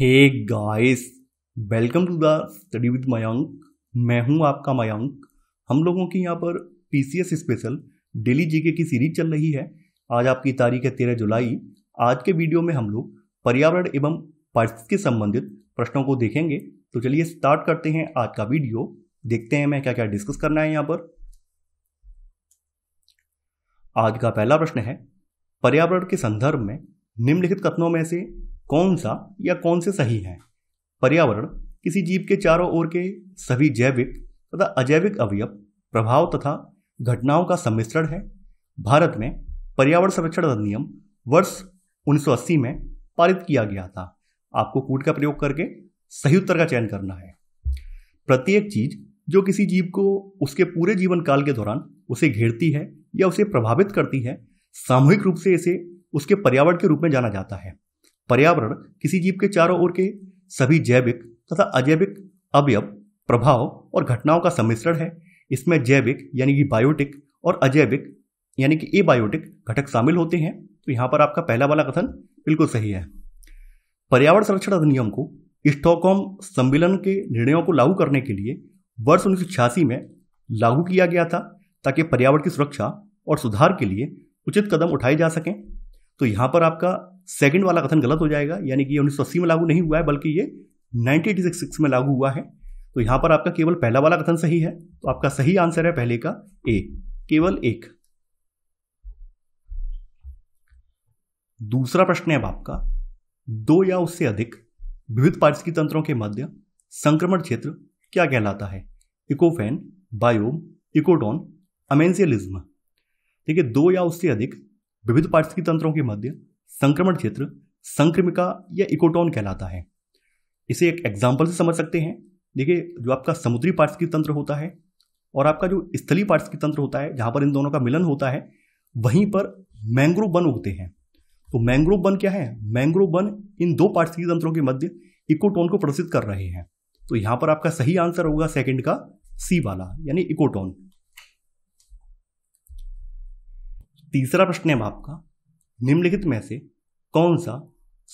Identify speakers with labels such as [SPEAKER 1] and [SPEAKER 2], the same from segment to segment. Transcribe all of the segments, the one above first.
[SPEAKER 1] hey guys welcome to the study with Mayank मैं हूं आपका मयंक हम लोगों की यहाँ पर पीसीएस स्पेशल डेली जीके की सीरीज चल रही है आज आपकी तारीख है तेरह जुलाई आज के वीडियो में हम लोग पर्यावरण एवं परिस्थिति के संबंधित प्रश्नों को देखेंगे तो चलिए स्टार्ट करते हैं आज का वीडियो देखते हैं मैं क्या क्या डिस्कस करना है यहाँ पर आज का पहला प्रश्न है पर्यावरण के संदर्भ में निम्नलिखित कथनों में से कौन सा या कौन से सही हैं पर्यावरण किसी जीव के चारों ओर के सभी जैविक तथा अजैविक अवयव प्रभाव तथा घटनाओं का सम्मिश्रण है भारत में पर्यावरण संरक्षण अधिनियम वर्ष 1980 में पारित किया गया था आपको कूट का प्रयोग करके सही उत्तर का चयन करना है प्रत्येक चीज जो किसी जीव को उसके पूरे जीवन काल के दौरान उसे घेरती है या उसे प्रभावित करती है सामूहिक रूप से इसे उसके पर्यावरण के रूप में जाना जाता है पर्यावरण किसी जीव के चारों ओर के सभी जैविक तथा अजैविक अवयव प्रभाव और घटनाओं का सम्मिश्रण है इसमें जैविक यानी कि बायोटिक और अजैविक यानी कि ए बायोटिक घटक शामिल होते हैं तो यहाँ पर आपका पहला वाला कथन बिल्कुल सही है पर्यावरण संरक्षण अधिनियम को स्टॉकहोम सम्मेलन के निर्णयों को लागू करने के लिए वर्ष उन्नीस में लागू किया गया था ताकि पर्यावरण की सुरक्षा और सुधार के लिए उचित कदम उठाए जा सकें तो यहाँ पर आपका सेकंड वाला कथन गलत हो जाएगा यानी कि ये उन्नीस में लागू नहीं हुआ है बल्कि ये नाइनटीन में लागू हुआ है तो यहाँ पर आपका केवल पहला वाला कथन सही है तो आपका सही आंसर है पहले का ए केवल एक दूसरा प्रश्न है अब आपका दो या उससे अधिक विविध पारिस्थितिकी तंत्रों के मध्य संक्रमण क्षेत्र क्या कहलाता है इकोफेन बायोम इकोटोन अमेंसियलिज्म ठीक है दो या उससे अधिक विविध पारिस्थितिकी तंत्रों के मध्य संक्रमण क्षेत्र संक्रमिका या इकोटोन कहलाता है इसे एक एग्जाम्पल से समझ सकते हैं देखिए जो आपका समुद्री की तंत्र होता है और आपका जो स्थलीय की तंत्र होता है जहाँ पर इन दोनों का मिलन होता है वहीं पर मैंग्रोव वन होते हैं तो मैंग्रोव वन क्या है मैंग्रोव वन इन दो की तंत्रों के मध्य इकोटोन को प्रदर्शित कर रहे हैं तो यहाँ पर आपका सही आंसर होगा सेकंड का सी वाला यानी इकोटोन तीसरा प्रश्न है आपका निम्नलिखित में से कौन सा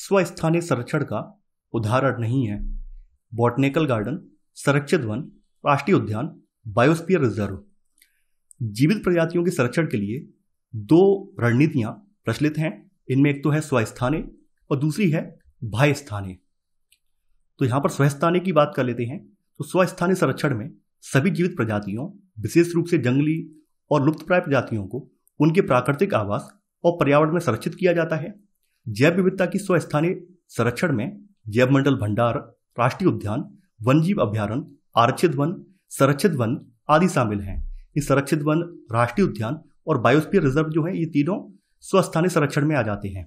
[SPEAKER 1] स्वस्थानीय संरक्षण का उदाहरण नहीं है बॉटनिकल गार्डन संरक्षित वन राष्ट्रीय उद्यान बायोस्फीयर रिजर्व जीवित प्रजातियों के संरक्षण के लिए दो रणनीतियां प्रचलित हैं इनमें एक तो है स्वस्थानीय और दूसरी है बाह्य स्थानीय तो यहाँ पर स्वस्थानीय की बात कर लेते हैं तो स्वस्थानीय संरक्षण में सभी जीवित प्रजातियों विशेष रूप से जंगली और लुप्तप्राय प्रजातियों को उनके प्राकृतिक आवास और पर्यावरण में संरक्षित किया जाता है जैव विविधता की स्वस्थानीय संरक्षण में जैव मंडल भंडार राष्ट्रीय उद्यान जीव अभ्यारण आरक्षित वन संरक्षित वन आदि शामिल हैं ये संरक्षित वन राष्ट्रीय उद्यान और बायोस्फीयर रिजर्व जो है ये तीनों स्वस्थानीय संरक्षण में आ जाते हैं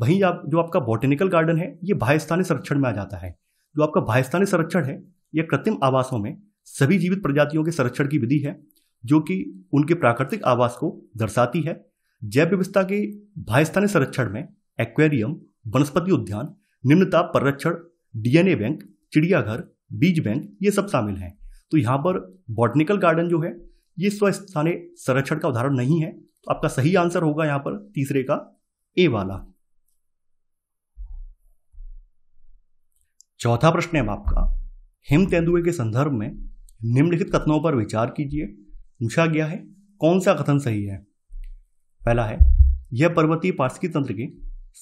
[SPEAKER 1] वहीं आप जो आपका बॉटेनिकल गार्डन है ये स्थानीय संरक्षण में आ जाता है जो आपका स्थानीय संरक्षण है ये कृत्रिम आवासों में सभी जीवित प्रजातियों के संरक्षण की विधि है जो कि उनके प्राकृतिक आवास को दर्शाती है जैव विविधता के स्थानीय संरक्षण में एक्वेरियम वनस्पति उद्यान निम्नताप परक्षण डीएनए बैंक चिड़ियाघर बीज बैंक ये सब शामिल हैं तो यहाँ पर बॉटनिकल गार्डन जो है ये स्वस्थानीय संरक्षण का उदाहरण नहीं है तो आपका सही आंसर होगा यहाँ पर तीसरे का ए वाला चौथा प्रश्न है आपका हिम तेंदुए के संदर्भ में निम्नलिखित कथनों पर विचार कीजिए पूछा गया है कौन सा कथन सही है पहला है यह पर्वतीय पार्षिकी तंत्र के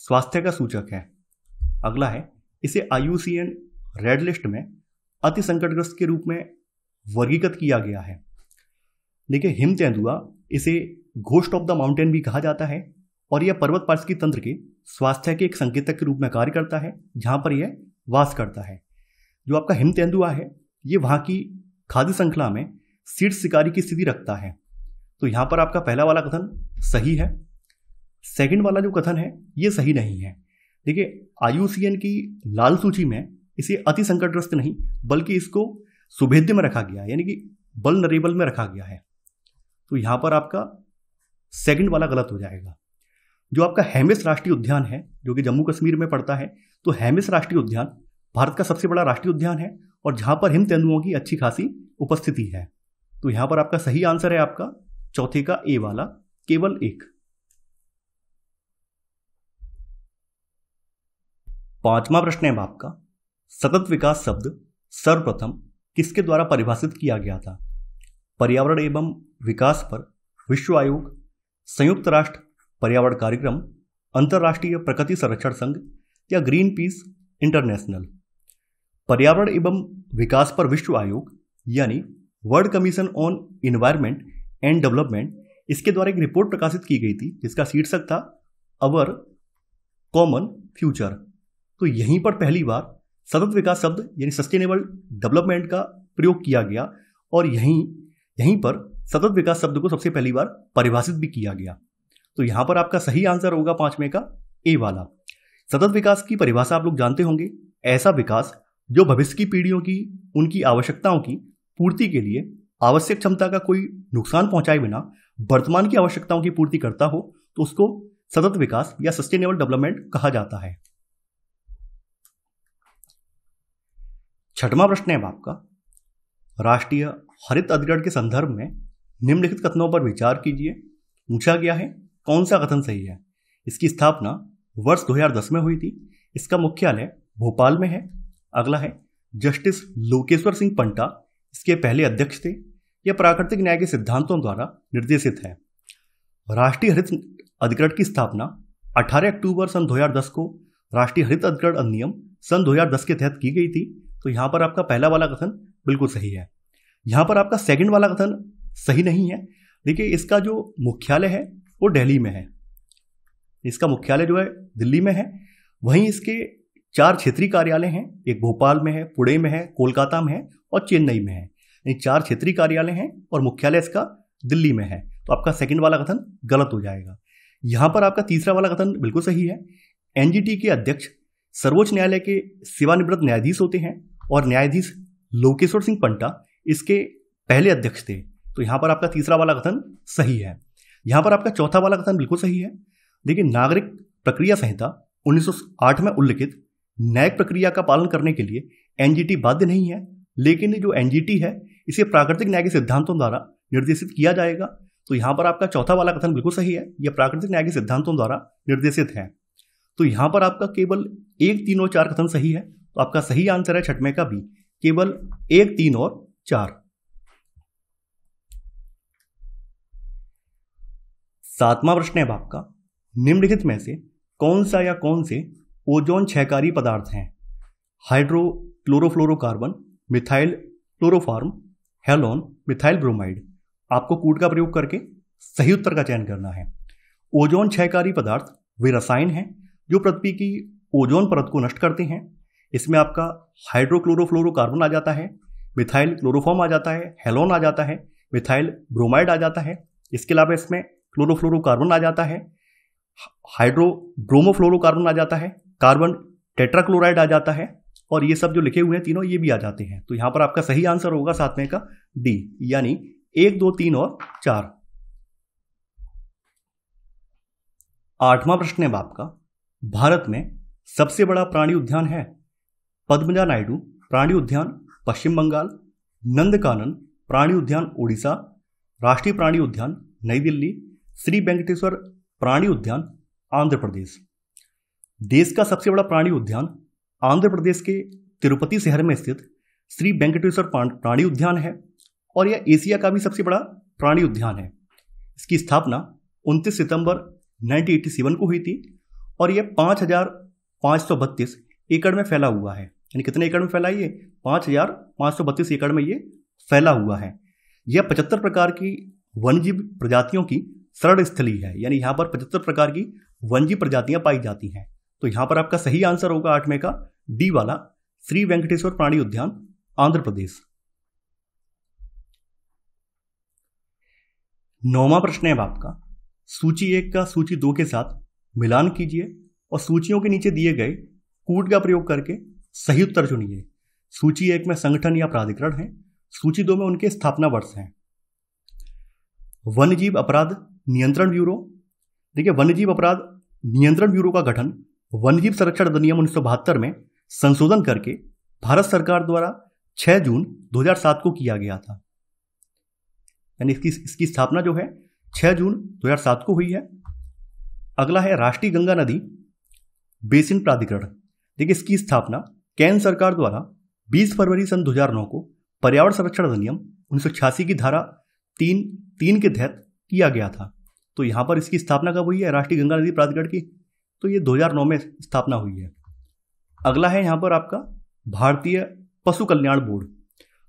[SPEAKER 1] स्वास्थ्य का सूचक है अगला है इसे एन रेड लिस्ट में अति संकटग्रस्त के रूप में वर्गीकृत किया गया है देखिए हिम तेंदुआ इसे घोस्ट ऑफ द माउंटेन भी कहा जाता है और यह पर्वत पार्षिकी तंत्र के स्वास्थ्य के एक संकेतक के रूप में कार्य करता है जहाँ पर यह वास करता है जो आपका हिम तेंदुआ है ये वहाँ की खाद्य श्रृंखला में सीट शिकारी की स्थिति रखता है तो यहां पर आपका पहला वाला कथन सही है सेकंड वाला जो कथन है ये सही नहीं है देखिए आई की लाल सूची में इसे अति संकटग्रस्त नहीं बल्कि इसको सुभेद्य में रखा गया यानी कि बल नरेबल में रखा गया है तो यहां पर आपका सेकंड वाला गलत हो जाएगा जो आपका हेमिस राष्ट्रीय उद्यान है जो कि जम्मू कश्मीर में पड़ता है तो हेमिस राष्ट्रीय उद्यान भारत का सबसे बड़ा राष्ट्रीय उद्यान है और जहां पर हिम तेंदुओं की अच्छी खासी उपस्थिति है तो यहां पर आपका सही आंसर है आपका चौथे का ए वाला केवल एक पांचवा प्रश्न है आपका सतत विकास शब्द सर्वप्रथम किसके द्वारा परिभाषित किया गया था पर्यावरण एवं विकास पर विश्व आयोग संयुक्त राष्ट्र पर्यावरण कार्यक्रम अंतर्राष्ट्रीय प्रकृति संरक्षण संघ या ग्रीन पीस इंटरनेशनल पर्यावरण एवं विकास पर विश्व आयोग यानी world commission on environment and development इसके द्वारा एक रिपोर्ट प्रकाशित की गई थी जिसका शीर्षक था अवर कॉमन फ्यूचर तो यहीं पर पहली बार सतत विकास शब्द यानी सस्टेनेबल डेवलपमेंट का प्रयोग किया गया और यहीं यहीं पर सतत विकास शब्द को सबसे पहली बार परिभाषित भी किया गया तो यहां पर आपका सही आंसर होगा पांचवें का ए वाला सतत विकास की परिभाषा आप लोग जानते होंगे ऐसा विकास जो भविष्य की पीढ़ियों की उनकी आवश्यकताओं की पूर्ति के लिए आवश्यक क्षमता का कोई नुकसान पहुंचाए बिना वर्तमान की आवश्यकताओं की पूर्ति करता हो तो उसको सतत विकास या सस्टेनेबल डेवलपमेंट कहा जाता है छठवां प्रश्न है आपका राष्ट्रीय हरित अधिकरण के संदर्भ में निम्नलिखित कथनों पर विचार कीजिए पूछा गया है कौन सा कथन सही है इसकी स्थापना वर्ष 2010 में हुई थी इसका मुख्यालय भोपाल में है अगला है जस्टिस लोकेश्वर सिंह पंटा इसके पहले अध्यक्ष थे यह प्राकृतिक न्याय के सिद्धांतों द्वारा निर्देशित है राष्ट्रीय हरित अधिकरण की स्थापना 18 अक्टूबर सन 2010 को राष्ट्रीय हरित अधिकरण अधिनियम सन 2010 के तहत की गई थी तो यहाँ पर आपका पहला वाला कथन बिल्कुल सही है यहाँ पर आपका सेकंड वाला कथन सही नहीं है देखिए इसका जो मुख्यालय है वो दिल्ली में है इसका मुख्यालय जो है दिल्ली में है वहीं इसके चार क्षेत्रीय कार्यालय हैं एक भोपाल में है पुणे में है कोलकाता में है और चेन्नई में है यानी चार क्षेत्रीय कार्यालय हैं और मुख्यालय इसका दिल्ली में है तो आपका सेकंड वाला कथन गलत हो जाएगा यहाँ पर आपका तीसरा वाला कथन बिल्कुल सही है एनजीटी के अध्यक्ष सर्वोच्च न्यायालय के सेवानिवृत्त न्यायाधीश होते हैं और न्यायाधीश लोकेश्वर सिंह पंटा इसके पहले अध्यक्ष थे तो यहाँ पर आपका तीसरा वाला कथन सही है यहाँ पर आपका चौथा वाला कथन बिल्कुल सही है देखिए नागरिक प्रक्रिया संहिता 1908 में उल्लिखित न्यायिक प्रक्रिया का पालन करने के लिए एनजीटी बाध्य नहीं है लेकिन जो एनजीटी है इसे प्राकृतिक न्याय के सिद्धांतों द्वारा निर्देशित किया जाएगा तो यहाँ पर आपका चौथा वाला कथन बिल्कुल सही है यह प्राकृतिक न्याय के सिद्धांतों द्वारा निर्देशित है तो यहाँ पर आपका केवल एक तीन और चार कथन सही है तो आपका सही आंसर है छठमे का भी केवल एक तीन और चार सातवां प्रश्न है आपका निम्नलिखित में से कौन सा या कौन से ओजोन क्षयकारी पदार्थ हैं hydrochlorofluorocarbon methyl chloroform halon methyl bromide आपको कूट का प्रयोग करके सही उत्तर का चयन करना है ओजोन क्षयकारी पदार्थ वे रसायन हैं जो पृथ्वी की ओजोन परत को नष्ट करते हैं इसमें आपका हाइड्रोक्लोरोफ्लोरोकार्बन आ जाता है मिथाइल क्लोरोफॉर्म आ जाता है हेलोन आ जाता है मिथाइल ब्रोमाइड आ जाता है इसके अलावा इसमें क्लोरोफ्लोरोकार्बन आ जाता है हाइड्रो ब्रोमोफ्लोरोकार्बन आ जाता है कार्बन टेट्राक्लोराइड आ जाता है और ये सब जो लिखे हुए हैं तीनों ये भी आ जाते हैं तो यहां पर आपका सही आंसर होगा साथ में का डी यानी एक दो तीन और चार आठवां प्रश्न है आपका भारत में सबसे बड़ा प्राणी उद्यान है पद्मजा नायडू प्राणी उद्यान पश्चिम बंगाल नंदकानन प्राणी उद्यान ओडिशा राष्ट्रीय प्राणी उद्यान नई दिल्ली श्री वेंकटेश्वर प्राणी उद्यान आंध्र प्रदेश देश का सबसे बड़ा प्राणी उद्यान आंध्र प्रदेश के तिरुपति शहर में स्थित श्री वेंकटेश्वर प्राणी उद्यान है और यह एशिया का भी सबसे बड़ा प्राणी उद्यान है इसकी स्थापना 29 सितंबर 1987 को हुई थी और यह पाँच हज़ार पाँच सौ बत्तीस एकड़ में फैला हुआ है यानी कितने एकड़ में फैला है ये पाँच हज़ार पाँच सौ बत्तीस एकड़ में ये फैला हुआ है यह पचहत्तर प्रकार की वनजीव प्रजातियों की शरण स्थली है यानी यहाँ पर पचहत्तर प्रकार की वनजीव प्रजातियाँ पाई जाती हैं तो यहाँ पर आपका सही आंसर होगा आठवें का डी वाला श्री वेंकटेश्वर प्राणी उद्यान आंध्र प्रदेश नौवा प्रश्न है आपका सूची एक का सूची दो के साथ मिलान कीजिए और सूचियों के नीचे दिए गए कूट का प्रयोग करके सही उत्तर चुनिए सूची एक में संगठन या प्राधिकरण है सूची दो में उनके स्थापना वर्ष हैं वन्यजीव अपराध नियंत्रण ब्यूरो देखिए वन्यजीव अपराध नियंत्रण ब्यूरो का गठन वन्यजीव संरक्षण अधिनियम उन्नीस में संशोधन करके भारत सरकार द्वारा 6 जून 2007 को किया गया था यानी इसकी इसकी स्थापना जो है 6 जून 2007 को हुई है अगला है राष्ट्रीय गंगा नदी बेसिन प्राधिकरण देखिए इसकी स्थापना केंद्र सरकार द्वारा 20 फरवरी सन 2009 को पर्यावरण संरक्षण अधिनियम उन्नीस की धारा तीन तीन के तहत किया गया था तो यहाँ पर इसकी स्थापना कब हुई है राष्ट्रीय गंगा नदी प्राधिकरण की तो ये 2009 में स्थापना हुई है अगला है यहाँ पर आपका भारतीय पशु कल्याण बोर्ड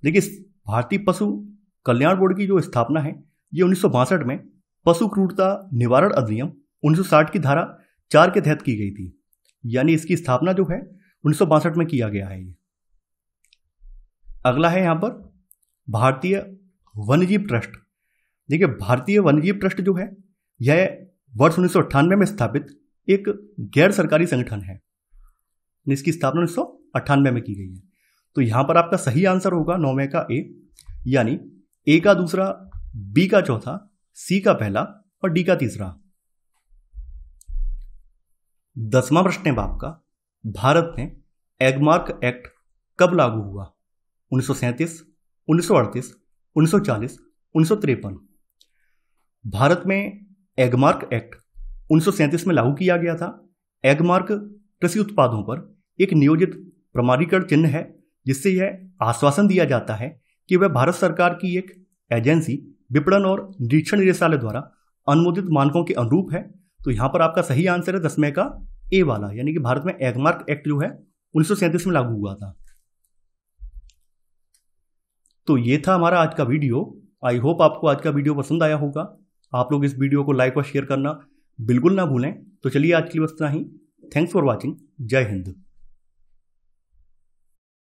[SPEAKER 1] देखिए भारतीय पशु कल्याण बोर्ड की जो स्थापना है ये उन्नीस में पशु क्रूरता निवारण अधिनियम 1960 की धारा चार के तहत की गई थी यानी इसकी स्थापना जो है उन्नीस में किया गया है ये अगला है यहाँ पर भारतीय वन्यजीव ट्रस्ट देखिए भारतीय वन्यजीव ट्रस्ट जो है यह वर्ष उन्नीस में स्थापित एक गैर सरकारी संगठन है इसकी स्थापना उन्नीस सौ अट्ठानवे में की गई है तो यहाँ पर आपका सही आंसर होगा नौवे का ए यानी ए का दूसरा बी का चौथा सी का पहला और डी का तीसरा दसवां प्रश्न है का भारत में एगमार्क एक्ट कब लागू हुआ उन्नीस सौ सैंतीस उन्नीस सौ अड़तीस उन्नीस सौ चालीस उन्नीस सौ तिरपन भारत में एगमार्क एक्ट उन्नीस सौ सैंतीस में लागू किया गया था एगमार्क कृषि उत्पादों पर एक नियोजित प्रमाणीकरण चिन्ह है जिससे यह आश्वासन दिया जाता है कि वह भारत सरकार की एक एजेंसी विपणन और निरीक्षण निदेशालय द्वारा अनुमोदित मानकों के अनुरूप है तो यहाँ पर आपका सही आंसर है दसवें का ए वाला यानी कि भारत में एगमार्क एक्ट जो है उन्नीस में लागू हुआ था तो ये था हमारा आज का वीडियो आई होप आपको आज का वीडियो पसंद आया होगा आप लोग इस वीडियो को लाइक और शेयर करना बिल्कुल ना भूलें तो चलिए आज के लिए बस इतना ही थैंक्स फॉर वॉचिंग जय हिंद